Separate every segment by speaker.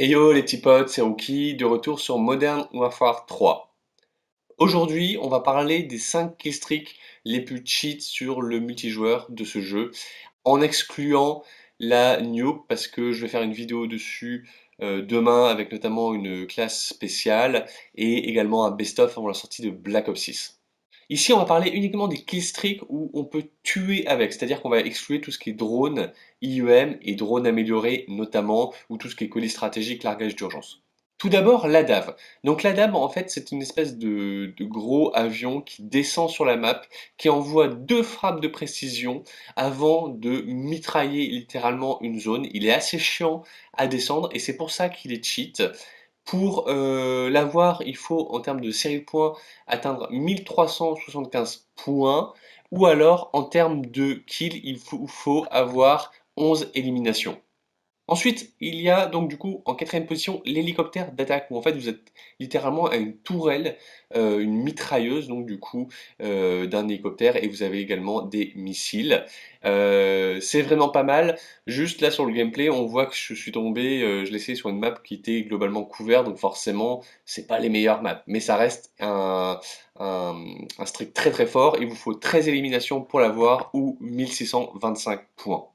Speaker 1: Hey yo les petits potes, c'est Rookie, de retour sur Modern Warfare 3. Aujourd'hui, on va parler des 5 killstreaks les plus cheats sur le multijoueur de ce jeu, en excluant la Nuke, parce que je vais faire une vidéo dessus euh, demain, avec notamment une classe spéciale, et également un best-of avant la sortie de Black Ops 6. Ici, on va parler uniquement des killstreaks où on peut tuer avec, c'est-à-dire qu'on va exclure tout ce qui est drone, IEM et drone amélioré notamment, ou tout ce qui est colis stratégique, largage d'urgence. Tout d'abord, la l'ADAV. Donc la l'ADAV, en fait, c'est une espèce de, de, gros avion qui descend sur la map, qui envoie deux frappes de précision avant de mitrailler littéralement une zone. Il est assez chiant à descendre et c'est pour ça qu'il est cheat. Pour euh, l'avoir, il faut, en termes de série de points, atteindre 1375 points. Ou alors, en termes de kill, il faut avoir 11 éliminations. Ensuite, il y a donc du coup en quatrième position l'hélicoptère d'attaque, où en fait vous êtes littéralement à une tourelle, euh, une mitrailleuse donc du coup euh, d'un hélicoptère, et vous avez également des missiles. Euh, c'est vraiment pas mal. Juste là sur le gameplay, on voit que je suis tombé, je l'ai essayé sur une map qui était globalement couverte, donc forcément c'est pas les meilleures maps, mais ça reste un, un, streak très très fort. Il vous faut 13 éliminations pour l'avoir ou 1625 points.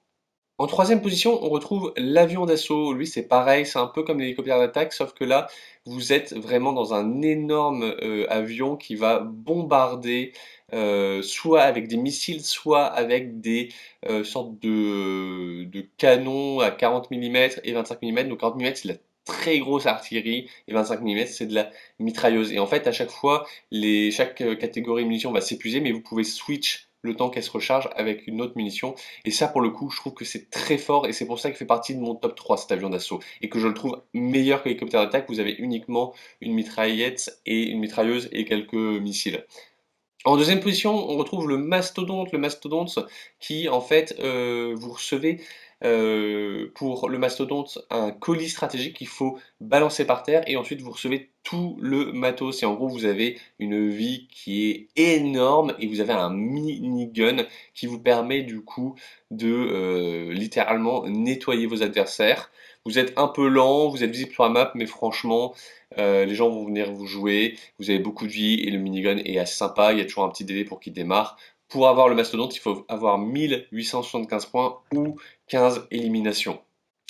Speaker 1: En troisième position, on retrouve l'avion d'assaut. Lui, c'est pareil, c'est un peu comme l'hélicoptère d'attaque, sauf que là, vous êtes vraiment dans un énorme euh, avion qui va bombarder euh, soit avec des missiles, soit avec des euh, sortes de, canons à 40 mm et 25 mm. Donc 40 mm, c'est la très grosse artillerie et 25 mm c'est de la mitrailleuse et en fait à chaque fois les chaque catégorie de munitions va s'épuiser mais vous pouvez switch le temps qu'elle se recharge avec une autre munition. Et ça, pour le coup, je trouve que c'est très fort et c'est pour ça qu'il fait partie de mon top 3 cet avion d'assaut et que je le trouve meilleur que l'hélicoptère d'attaque. Vous avez uniquement une mitraillette et une mitrailleuse et quelques missiles. En deuxième position, on retrouve le mastodonte, le mastodonte qui en fait euh, vous recevez euh, pour le mastodonte un colis stratégique qu'il faut balancer par terre et ensuite vous recevez tout le matos et en gros vous avez une vie qui est énorme et vous avez un minigun qui vous permet du coup de euh, littéralement nettoyer vos adversaires. Vous êtes un peu lent, vous êtes visible sur la map mais franchement euh, les gens vont venir vous jouer, vous avez beaucoup de vie et le minigun est assez sympa, il y a toujours un petit délai pour qu'il démarre. Pour avoir le mastodonte, il faut avoir 1875 points ou 15 éliminations.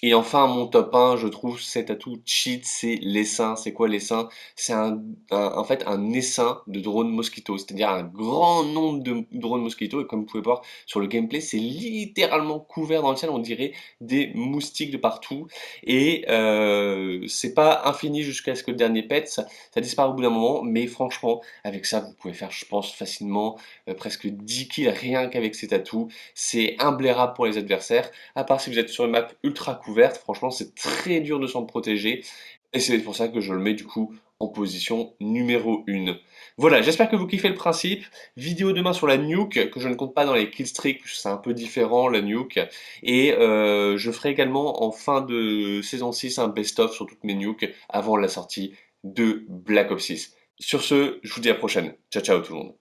Speaker 1: Et enfin, mon top 1, je trouve cet atout cheat, c'est l'essaim. C'est quoi l'essaim C'est en fait un essaim de drones mosquito, c'est-à-dire un grand nombre de drones mosquito. Et comme vous pouvez voir sur le gameplay, c'est littéralement couvert dans le ciel, on dirait des moustiques de partout. Et euh, c'est pas infini jusqu'à ce que le dernier pète, ça, disparaît au bout d'un moment. Mais franchement, avec ça, vous pouvez faire, je pense, facilement euh, presque 10 kills rien qu'avec cet atout. C'est imblairable pour les adversaires, à part si vous êtes sur une map ultra cool. Franchement, c'est très dur de s'en protéger. Et c'est pour ça que je le mets du coup en position numéro 1. Voilà, j'espère que vous kiffez le principe. Vidéo demain sur la nuke, que je ne compte pas dans les killstreaks, c'est un peu différent la nuke. Et euh, je ferai également en fin de saison 6 un best-of sur toutes mes nukes avant la sortie de Black Ops 6. Sur ce, je vous dis à la prochaine. Ciao ciao tout le monde.